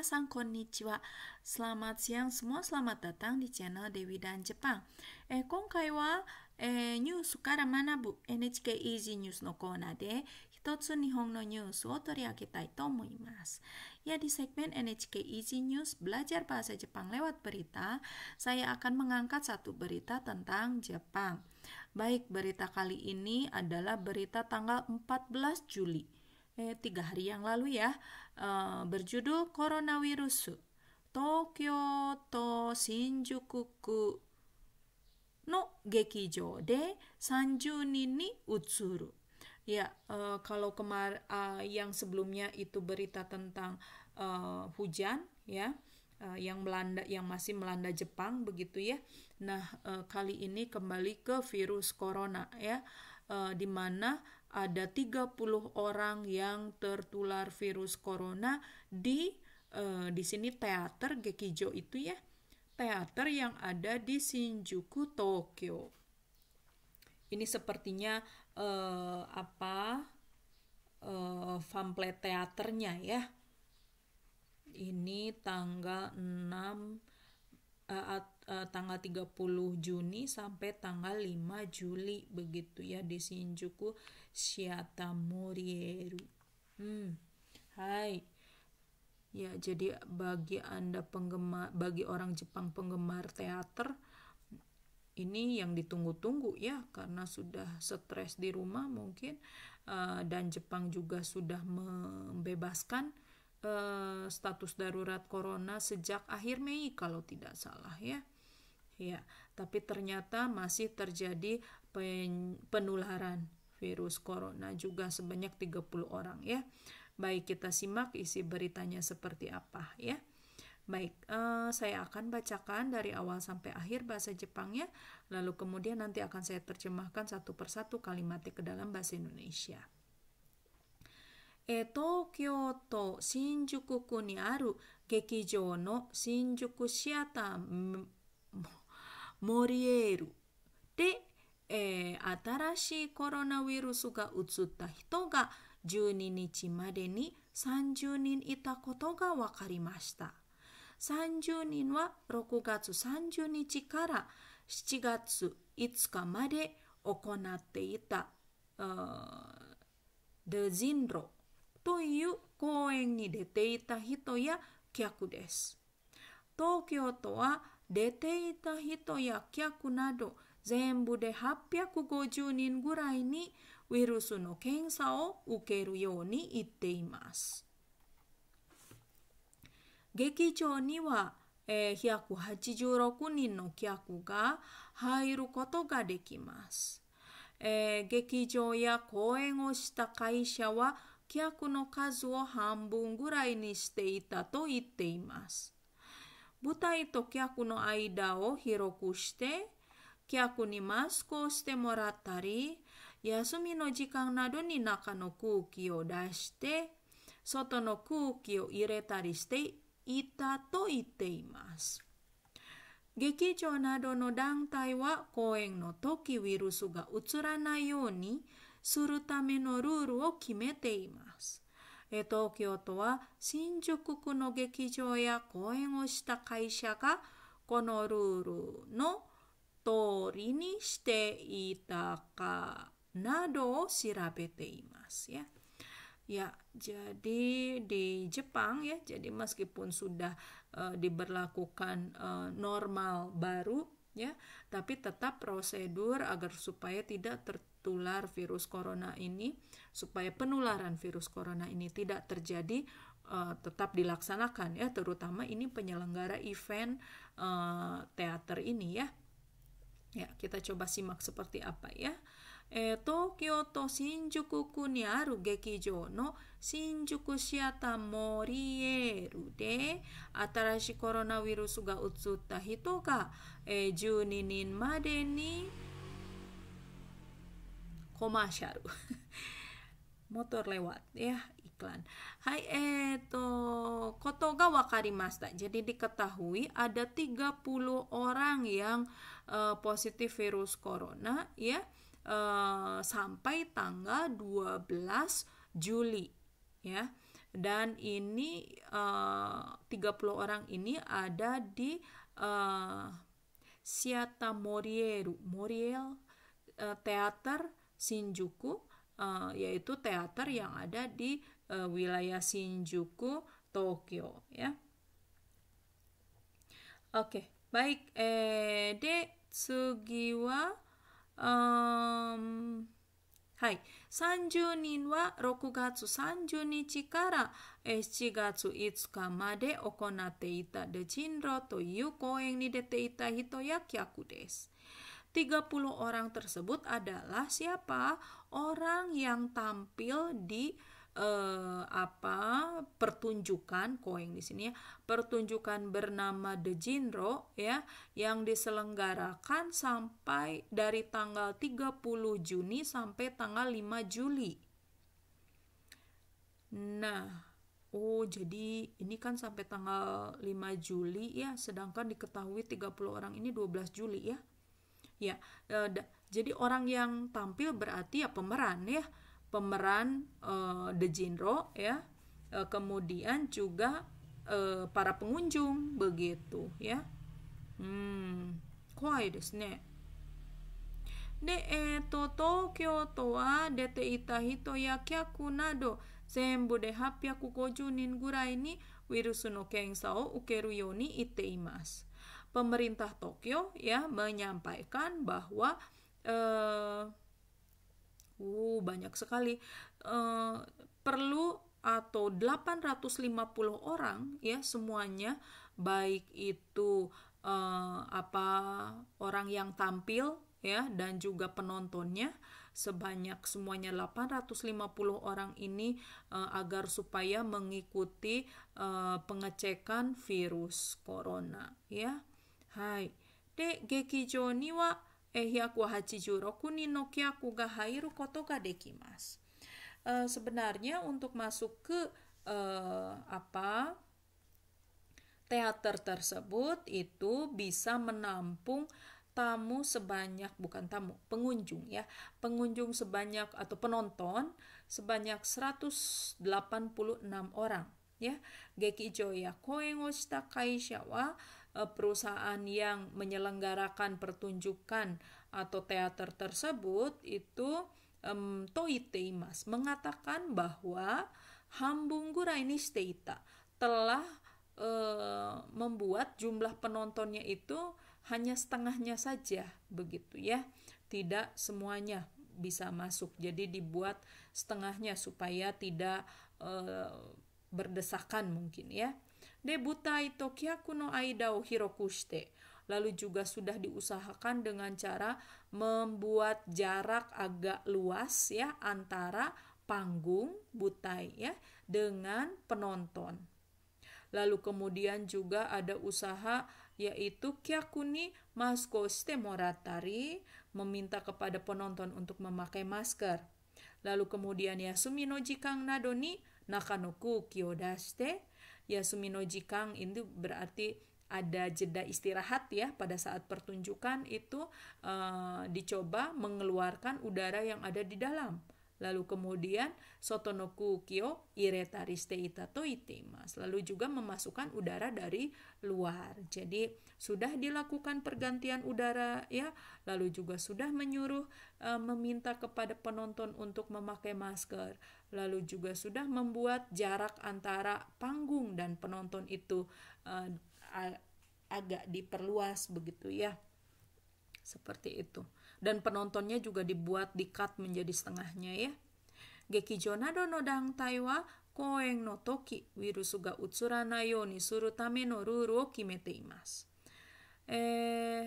Minasan konnichiwa. Selamat siang semua, selamat datang di channel Dewi dan Jepang. Eh, eh news manabu NHK Easy News no no hitotsu news Ya di segmen NHK Easy News Belajar Bahasa Jepang lewat berita, saya akan mengangkat satu berita tentang Jepang. Baik, berita kali ini adalah berita tanggal 14 Juli. Eh, tiga hari yang lalu ya uh, berjudul Coronavirus Tokyo to Shinjuku no gekijo de sanju nini utsuru. Ya, uh, kalau kemar uh, yang sebelumnya itu berita tentang uh, hujan ya uh, yang melanda yang masih melanda Jepang begitu ya. Nah, uh, kali ini kembali ke virus corona ya uh, di mana ada 30 orang yang tertular virus corona di eh, di sini teater Gekijo itu ya. Teater yang ada di Shinjuku, Tokyo. Ini sepertinya eh, apa? eh, pamflet teaternya ya. Ini tanggal 6 uh, uh, tanggal 30 Juni sampai tanggal 5 Juli begitu ya di Shinjuku Shiata Morieru. Hmm. Hai. Ya, jadi bagi Anda penggemar bagi orang Jepang penggemar teater ini yang ditunggu-tunggu ya karena sudah stres di rumah mungkin uh, dan Jepang juga sudah membebaskan eh, status darurat corona sejak akhir Mei kalau tidak salah ya. Ya, tapi ternyata masih terjadi pen penularan virus corona juga sebanyak 30 orang ya. Baik kita simak isi beritanya seperti apa ya. Baik, uh, saya akan bacakan dari awal sampai akhir bahasa Jepangnya, lalu kemudian nanti akan saya terjemahkan satu persatu kalimatnya ke dalam bahasa Indonesia. えー、東京都新宿区にある劇場の新宿シアターモリエールで、えー、新しいコロナウイルスがうつった人が12日までに30人いたことが分かりました。30人は6月30日から7月5日まで行っていた、デジンロという公園に出ていた人や客です。東京都は出ていた人や客など全部で850人ぐらいにウイルスの検査を受けるように言っています。劇場には186人の客が入ることができます。え劇場や公演をした会社は客の数を半分ぐらいにしていたと言っています。舞台と客の間を広くして、客にマスクをしてもらったり、休みの時間などに中の空気を出して、外の空気を入れたりしていたと言っています。劇場などの団体は公演の時ウイルスがうつらないようにするためのルールを決めています。東京都は新宿区の劇場や公演をした会社がこのルールの通りにしていたかなどを調べています ya. E, ya, jadi di Jepang ya, jadi meskipun sudah uh, diberlakukan uh, normal baru ya, tapi tetap prosedur agar supaya tidak ter Tular virus corona ini supaya penularan virus corona ini tidak terjadi uh, tetap dilaksanakan ya terutama ini penyelenggara event uh, teater ini ya ya kita coba simak seperti apa ya eh, Tokyo Shinjuku Shinjuku no shiata e atarashi to made ni syaru motor lewat ya iklan. Hai eto koto ga Wakarimasta. Jadi diketahui ada 30 orang yang uh, positif virus corona ya uh, sampai tanggal 12 Juli ya. Dan ini eh, uh, 30 orang ini ada di uh, Siata Morieru, Moriel uh, Teater Shinjuku uh, yaitu teater yang ada di uh, wilayah Shinjuku, Tokyo ya. Oke, okay, baik eh de sugiwa um, hai, 30人は6月30日から7月5日まで行っていたで人狼という公演に出ていた人や客です。30 orang tersebut adalah siapa? Orang yang tampil di eh, apa pertunjukan koin di sini ya, pertunjukan bernama The Jinro ya yang diselenggarakan sampai dari tanggal 30 Juni sampai tanggal 5 Juli. Nah, Oh, jadi ini kan sampai tanggal 5 Juli ya, sedangkan diketahui 30 orang ini 12 Juli ya ya e, da, jadi orang yang tampil berarti ya pemeran ya pemeran e, the genre ya e, kemudian juga e, para pengunjung begitu ya hmm 怖いですねで、えっ、ー、と、東京都は出ていた人や客など、全部で850人ぐらいにウイルスの検査を受けるように言っています。pemerintah Tokyo ya menyampaikan bahwa eh, uh, banyak sekali eh, perlu atau 850 orang ya semuanya baik itu eh, apa orang yang tampil ya dan juga penontonnya sebanyak semuanya 850 orang ini eh, agar supaya mengikuti eh, pengecekan virus corona ya はいで劇場には186人の客が入ることができます uh sebenarnya untuk masuk ke uh, apa teater tersebut itu bisa menampung tamu sebanyak bukan tamu pengunjung ya pengunjung sebanyak atau penonton sebanyak 186 orang ya Gekijo ya koe shita kaisha wa Eh, perusahaan yang menyelenggarakan pertunjukan atau teater tersebut itu um, Toiteimas mengatakan bahwa stay tak telah uh, membuat jumlah penontonnya itu hanya setengahnya saja begitu ya tidak semuanya bisa masuk jadi dibuat setengahnya supaya tidak uh, berdesakan mungkin ya debutai Tokyo tokyaku no aida o hirokushite. Lalu juga sudah diusahakan dengan cara membuat jarak agak luas ya antara panggung butai ya dengan penonton. Lalu kemudian juga ada usaha yaitu Kyakuni Maskoste Moratari meminta kepada penonton untuk memakai masker. Lalu kemudian ya Sumino Jikang Nadoni Nakanoku Kyodaste ya suminojikang Jikang itu berarti ada jeda istirahat ya pada saat pertunjukan itu uh, dicoba mengeluarkan udara yang ada di dalam Lalu kemudian sotonoku kyo iretariste itato itemas. Lalu juga memasukkan udara dari luar. Jadi sudah dilakukan pergantian udara ya. Lalu juga sudah menyuruh e, meminta kepada penonton untuk memakai masker. Lalu juga sudah membuat jarak antara panggung dan penonton itu e, agak diperluas begitu ya. Seperti itu dan penontonnya juga dibuat di-cut menjadi setengahnya ya. Geki Jonadono dono taiwa taiwa notoki no toki wirusu ga utsuranai yo ni suru tame no ruru o kimete imasu. Eh,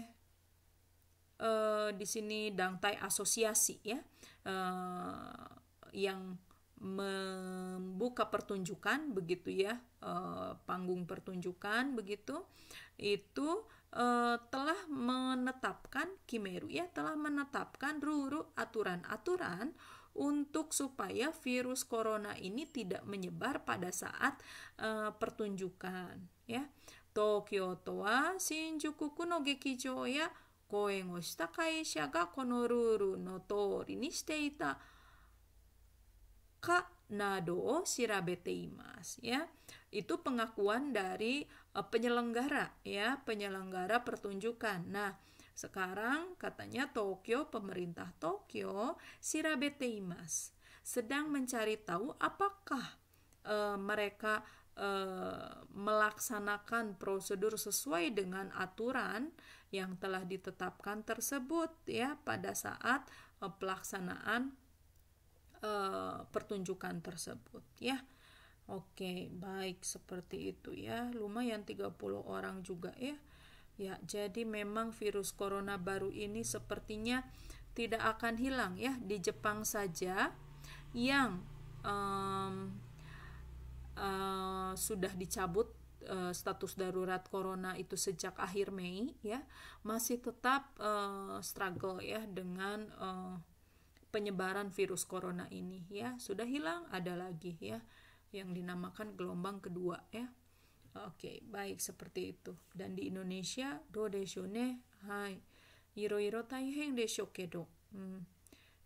eh di sini dang tai asosiasi ya. Eh, yang membuka pertunjukan begitu ya eh, panggung pertunjukan begitu itu eh, telah Kimeru ya telah menetapkan ruru aturan-aturan untuk supaya virus corona ini tidak menyebar pada saat e, pertunjukan ya. Tokyo to Shinjuku no gekijo ya koen o shita kaisha ga kono ruru no tori ni shite ita ka nado o shirabete imasu ya. Itu pengakuan dari eh, penyelenggara ya, penyelenggara pertunjukan. Nah, sekarang katanya Tokyo, pemerintah Tokyo, Shirabe Teimas sedang mencari tahu apakah e, mereka e, melaksanakan prosedur sesuai dengan aturan yang telah ditetapkan tersebut ya pada saat e, pelaksanaan e, pertunjukan tersebut ya. Oke, baik seperti itu ya. Lumayan 30 orang juga ya. Ya, jadi memang virus corona baru ini sepertinya tidak akan hilang ya di Jepang saja yang um, uh, sudah dicabut uh, status darurat corona itu sejak akhir Mei ya masih tetap uh, struggle ya dengan uh, penyebaran virus corona ini ya sudah hilang ada lagi ya yang dinamakan gelombang kedua ya Oke, okay, baik seperti itu. Dan di Indonesia, do desho ne, hai. Iro-iro taiheng desho kedo. Hmm.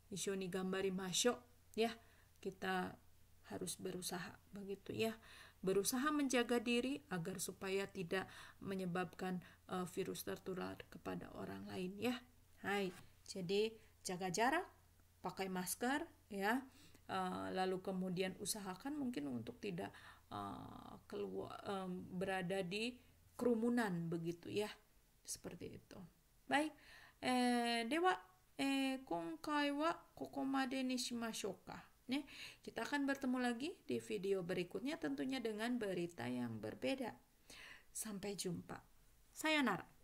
Isho ni gambari masyo. Ya, kita harus berusaha begitu ya. Berusaha menjaga diri agar supaya tidak menyebabkan uh, virus tertular kepada orang lain ya. Hai. Jadi jaga jarak, pakai masker ya uh, lalu kemudian usahakan mungkin untuk tidak uh, keluar um, berada di kerumunan begitu ya seperti itu baik eh dewa eh kongkai wa koko made ni shimashouka ne kita akan bertemu lagi di video berikutnya tentunya dengan berita yang berbeda. Sampai jumpa. Sayonara.